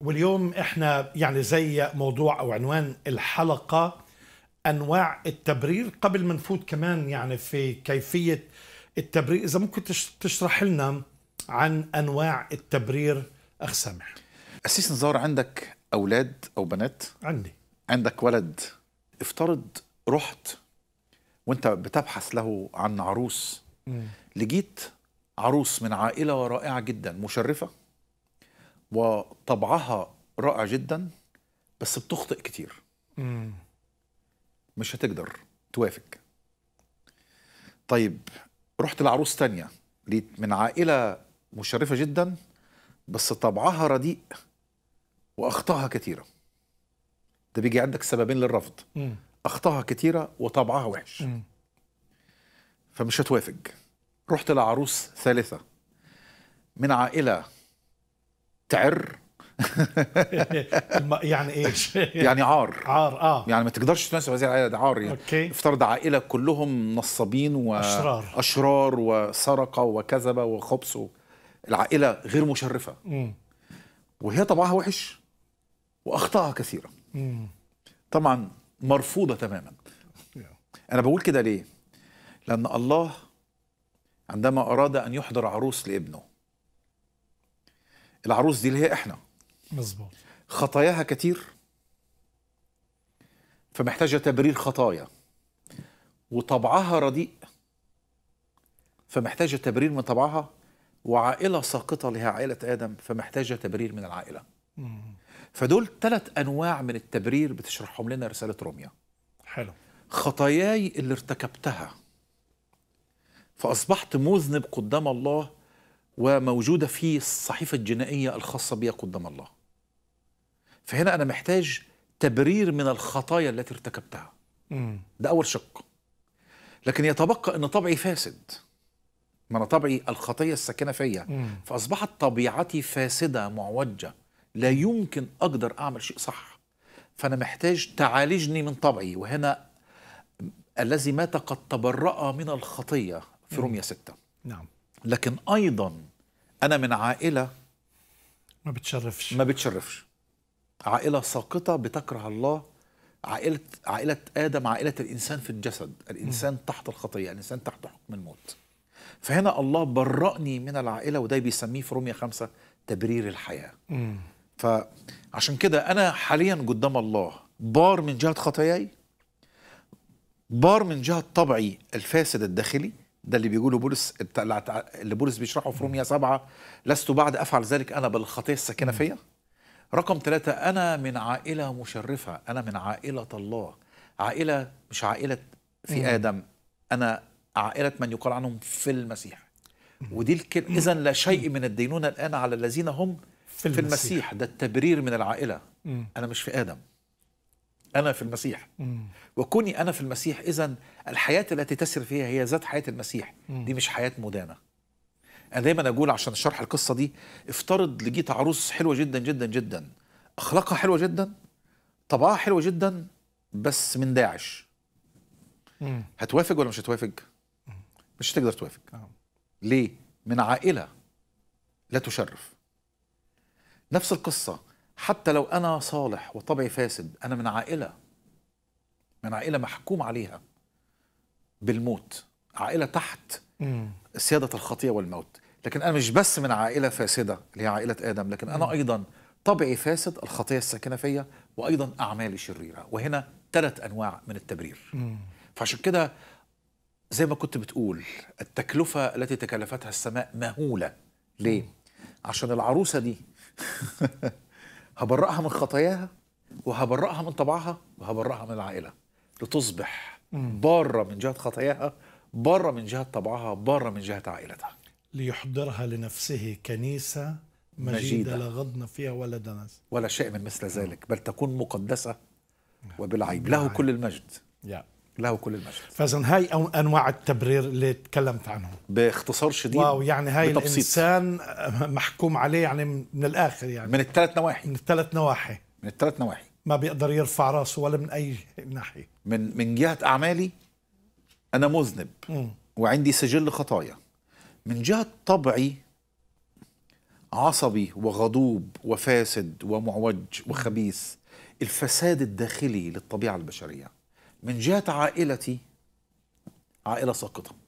واليوم احنا يعني زي موضوع او عنوان الحلقه انواع التبرير قبل ما نفوت كمان يعني في كيفيه التبرير اذا ممكن تشرح لنا عن انواع التبرير اخ سامح اسيس نزار عندك اولاد او بنات عندي عندك ولد افترض رحت وانت بتبحث له عن عروس م. لقيت عروس من عائله رائعه جدا مشرفه وطبعها رائع جدا بس بتخطئ كتير مم. مش هتقدر توافق طيب رحت لعروس تانية من عائلة مشرفة جدا بس طبعها رديء وأخطائها كتيرة ده بيجي عندك سببين للرفض أخطاها أخطائها كتيرة وطبعها وحش مم. فمش هتوافق رحت لعروس ثالثة من عائلة تعر يعني ايش؟ يعني عار عار اه يعني ما تقدرش تناسب هذه العائله ده عار يعني أوكي. افترض عائله كلهم نصابين واشرار اشرار وسرقه وكذبه وخبث العائله غير مشرفه م. وهي طبعها وحش واخطاها كثيره م. طبعا مرفوضه تماما انا بقول كده ليه؟ لان الله عندما اراد ان يحضر عروس لابنه العروس دي اللي هي احنا مظبوط خطاياها كتير فمحتاجة تبرير خطايا وطبعها رديء فمحتاجة تبرير من طبعها وعائلة ساقطة لها عائلة آدم فمحتاجة تبرير من العائلة فدول ثلاث أنواع من التبرير بتشرحهم لنا رسالة روميا حلو خطاياي اللي ارتكبتها فأصبحت مذنب قدام الله وموجودة في الصحيفة الجنائية الخاصة بي قدام الله فهنا أنا محتاج تبرير من الخطايا التي ارتكبتها ده أول شق لكن يتبقى أن طبعي فاسد ما أنا طبعي الخطية الساكنة فيا فأصبحت طبيعتي فاسدة معوجة لا يمكن أقدر أعمل شيء صح فأنا محتاج تعالجني من طبعي وهنا الذي مات قد تبرأ من الخطية في رمية 6 نعم لكن أيضا انا من عائله ما بتشرفش ما بتشرفش عائله ساقطه بتكره الله عائله عائله ادم عائله الانسان في الجسد الانسان م. تحت الخطيه الانسان تحت حكم الموت فهنا الله برأني من العائله وده بيسميه في روميا خمسة تبرير الحياه م. فعشان كده انا حاليا قدام الله بار من جهه خطاياي بار من جهه طبعي الفاسد الداخلي ده اللي بيقوله بولس اللي بولس بيشرحه في روميا سبعة لست بعد أفعل ذلك أنا بالخطية الساكنة فيا رقم ثلاثة أنا من عائلة مشرفة أنا من عائلة الله عائلة مش عائلة في مم. آدم أنا عائلة من يقال عنهم في المسيح ودي الكلمة إذا لا شيء من الدينونة الآن على الذين هم في المسيح, في المسيح. ده التبرير من العائلة مم. أنا مش في آدم أنا في المسيح وكوني أنا في المسيح إذا الحياة التي تسير فيها هي ذات حياة المسيح دي مش حياة مدانة أنا دايما أقول عشان شرح القصة دي افترض لقيت عروس حلوة جدا جدا جدا أخلاقها حلوة جدا طبعها حلوة جدا بس من داعش هتوافق ولا مش هتوافق؟ مش هتقدر توافق نعم. ليه؟ من عائلة لا تشرف نفس القصة حتى لو أنا صالح وطبعي فاسد أنا من عائلة من عائلة محكوم عليها بالموت عائلة تحت سيادة الخطية والموت لكن أنا مش بس من عائلة فاسدة اللي هي عائلة آدم لكن أنا أيضا طبعي فاسد الخطية الساكنة فيا وأيضا أعمالي شريرة وهنا ثلاث أنواع من التبرير فعشان كده زي ما كنت بتقول التكلفة التي تكلفتها السماء مهولة ليه؟ عشان العروسة دي هبرأها من خطاياها وهبرأها من طبعها وهبرأها من العائلة لتصبح بارة من جهة خطاياها بارة من جهة طبعها بارة من جهة عائلتها ليحضرها لنفسه كنيسة مجيدة, مجيدة. لا غضن فيها ولا دنس ولا شيء من مثل ذلك بل تكون مقدسة نعم. وبالعيب له كل المجد yeah. له كل المجد فاذا هاي انواع التبرير اللي تكلمت عنه باختصار شديد واو يعني هاي بتبسيط. الانسان محكوم عليه يعني من الاخر يعني من الثلاث نواحي من الثلاث نواحي من الثلاث نواحي ما بيقدر يرفع راسه ولا من اي ناحيه من من جهه اعمالي انا مذنب وعندي سجل خطايا من جهه طبعي عصبي وغضوب وفاسد ومعوج وخبيث الفساد الداخلي للطبيعه البشريه من جهه عائلتي عائله ساقطه